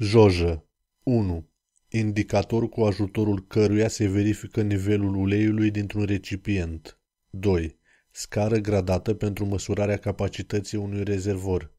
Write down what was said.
Jojă 1. Indicator cu ajutorul căruia se verifică nivelul uleiului dintr-un recipient. 2. Scară gradată pentru măsurarea capacității unui rezervor.